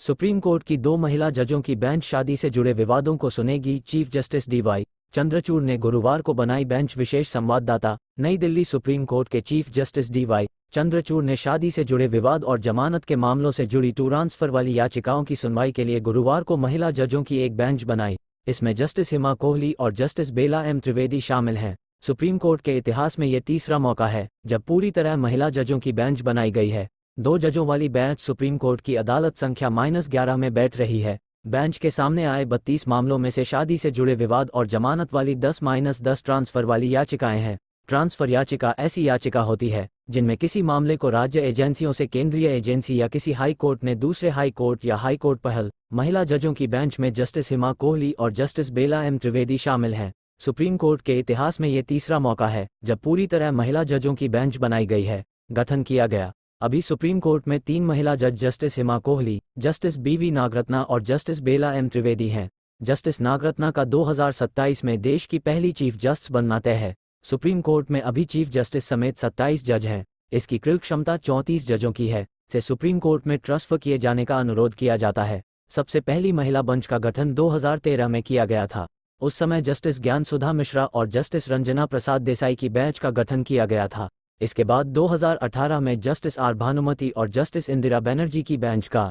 supreme court की दो महिला जजों की बेंच शादी से जुड़े विवादों को सुनेगी चीफ जस्टिस डीवाई चंद्रचूड़ ने गुरुवार को बनाई बेंच विशेष संवाददाता नई दिल्ली सुप्रीम कोर्ट के चीफ जस्टिस डीवाई चंद्रचूड़ ने शादी से जुड़े विवाद और जमानत के मामलों से जुड़ी टूरांसफर वाली याचिकाओं की सुनवाई के लिए गुरुवार को महिला जजों की एक बेंच बनाई इसमें जस्टिस हिमा कोहली और जस्टिस बेला एम त्रिवेदी शामिल हैं सुप्रीम कोर्ट के इतिहास में ये तीसरा मौका है जब पूरी तरह महिला जजों की बेंच बनाई गई है दो जजों वाली बेंच सुप्रीम कोर्ट की अदालत संख्या माइनस ग्यारह में बैठ रही है बेंच के सामने आए बत्तीस मामलों में से शादी से जुड़े विवाद और जमानत वाली दस माइनस दस ट्रांसफर वाली याचिकाएं हैं ट्रांसफर याचिका ऐसी याचिका होती है जिनमें किसी मामले को राज्य एजेंसियों से केंद्रीय एजेंसी या किसी हाई कोर्ट ने दूसरे हाई कोर्ट या हाई कोर्ट पहल महिला जजों की बेंच में जस्टिस हिमा कोहली और जस्टिस बेला एम त्रिवेदी शामिल हैं सुप्रीम कोर्ट के इतिहास में ये तीसरा मौका है जब पूरी तरह महिला जजों की बेंच बनाई गई है गठन किया गया अभी सुप्रीम कोर्ट में तीन महिला जज जस्टिस हिमा कोहली जस्टिस बीवी नागरत्ना और जस्टिस बेला एम त्रिवेदी हैं जस्टिस नागरत्ना का 2027 में देश की पहली चीफ जस्टिस बनना तय है सुप्रीम कोर्ट में अभी चीफ जस्टिस समेत 27 जज हैं इसकी कृल क्षमता 34 जजों की है से सुप्रीम कोर्ट में ट्रस्फ किए जाने का अनुरोध किया जाता है सबसे पहली महिला बंच का गठन 2013 में किया गया था उस समय जस्टिस ज्ञान सुधा मिश्रा और जस्टिस रंजना प्रसाद देसाई की बेंच का गठन किया गया था इसके बाद 2018 में जस्टिस आर भानुमति और जस्टिस इंदिरा बैनर्जी की बेंच का